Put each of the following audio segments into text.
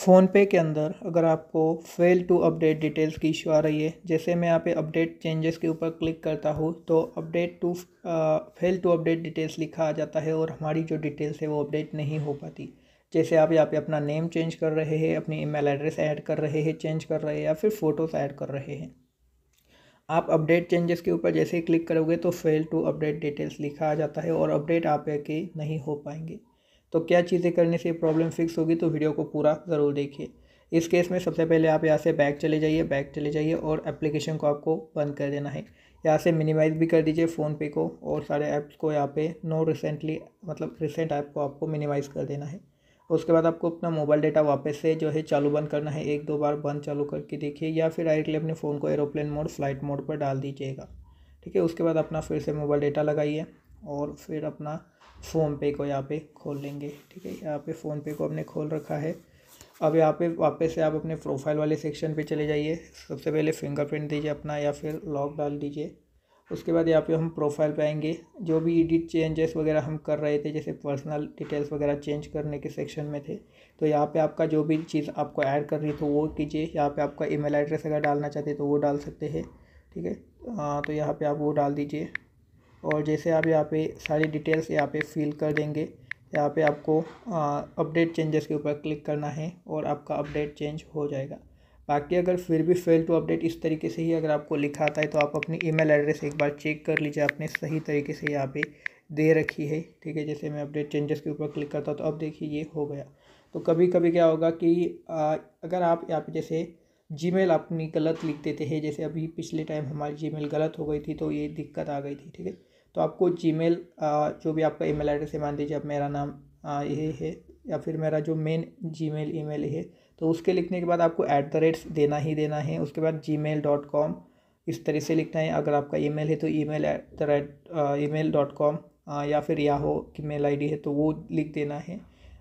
phone पे के अंदर अगर आपको फ़ेल टू अपडेट डिटेल्स की इशू आ रही है जैसे मैं यहाँ पे अपडेट चेंजेस के ऊपर क्लिक करता हूँ तो update to fail to update details लिखा आ जाता है और हमारी जो डिटेल्स है वो अपडेट नहीं हो पाती जैसे आप यहाँ पे अपना नेम चेंज कर रहे हैं अपनी ईमेल एड्रेस ऐड कर रहे हैं चेंज कर रहे हैं या फिर फ़ोटोज़ ऐड कर रहे हैं आप अपडेट चेंजेस के ऊपर जैसे ही क्लिक करोगे तो फेल टू अपडेट डिटेल्स लिखा आ जाता है और अपडेट आप के नहीं हो पाएंगे तो क्या चीज़ें करने से प्रॉब्लम फिक्स होगी तो वीडियो को पूरा ज़रूर देखिए इस केस में सबसे पहले आप यहाँ से बैक चले जाइए बैक चले जाइए और एप्लीकेशन को आपको बंद कर देना है यहाँ से मिनिमाइज़ भी कर दीजिए फ़ोन पे को और सारे ऐप्स को यहाँ पे नो रिसेंटली मतलब रिसेंट ऐप को आपको मिनिमाइज़ कर देना है उसके बाद आपको अपना मोबाइल डेटा वापस से जो है चालू बंद करना है एक दो बार बंद चालू करके देखिए या फिर डायरेक्टली अपने फ़ोन को एरोप्लेन मोड फ्लाइट मोड पर डाल दीजिएगा ठीक है उसके बाद अपना फिर से मोबाइल डेटा लगाइए और फिर अपना फ़ोनपे को यहाँ पे खोल लेंगे ठीक है यहाँ पे फ़ोनपे को हमने खोल रखा है अब यहाँ पे वापस से आप अपने प्रोफाइल वाले सेक्शन पे चले जाइए सबसे पहले फिंगरप्रिंट दीजिए अपना या फिर लॉक डाल दीजिए उसके बाद यहाँ पे हम प्रोफाइल पे आएंगे जो भी एडिट चेंजेस वगैरह हम कर रहे थे जैसे पर्सनल डिटेल्स वगैरह चेंज करने के सेक्शन में थे तो यहाँ पे आपका जो भी चीज़ आपको ऐड कर रही तो वो कीजिए यहाँ पे आपका ईमेल एड्रेस अगर डालना चाहते तो वो डाल सकते हैं ठीक है हाँ, तो यहाँ पे आप वो डाल दीजिए और जैसे आप यहाँ पे सारी डिटेल्स यहाँ पे फिल कर देंगे यहाँ पे आपको अपडेट चेंजेस के ऊपर क्लिक करना है और आपका अपडेट चेंज हो जाएगा बाकी अगर फिर भी फेल टू अपडेट इस तरीके से ही अगर आपको लिखा आता है तो आप अपनी ईमेल एड्रेस एक बार चेक कर लीजिए आपने सही तरीके से यहाँ पे दे रखी है ठीक है जैसे मैं अपडेट चेंजेस के ऊपर क्लिक करता हूँ तो अब देखिए ये हो गया तो कभी कभी क्या होगा कि आ, अगर आप यहाँ पे जैसे जी मेल अपनी गलत लिख देते हैं जैसे अभी पिछले टाइम हमारी जी मेल गलत हो गई थी तो ये दिक्कत आ गई थी ठीक है तो आपको जी जो भी आपका ई मेल एड्रेस है मान लीजिए अब मेरा नाम ये है या फिर मेरा जो main Gmail email है तो उसके लिखने के बाद आपको एट द रेट्स देना ही देना है उसके बाद जी मेल डॉट कॉम इस तरह से लिखना है अगर आपका ई मेल है तो email at the rate email dot com या फिर याहो की मेल आई डी है तो वो लिख देना है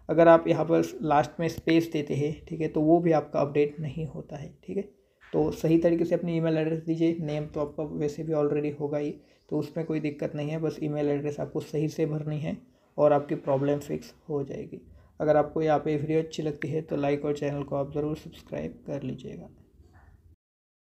अगर आप यहाँ पर लास्ट में स्पेस देते हैं ठीक है तो वो भी आपका अपडेट नहीं होता है ठीक है तो सही तरीके से अपनी ईमेल एड्रेस दीजिए नेम तो आपका वैसे भी ऑलरेडी होगा ही तो उसमें कोई दिक्कत नहीं है बस ईमेल एड्रेस आपको सही से भरनी है और आपकी प्रॉब्लम फिक्स हो जाएगी अगर आपको यहाँ पे वीडियो अच्छी लगती है तो लाइक और चैनल को आप ज़रूर सब्सक्राइब कर लीजिएगा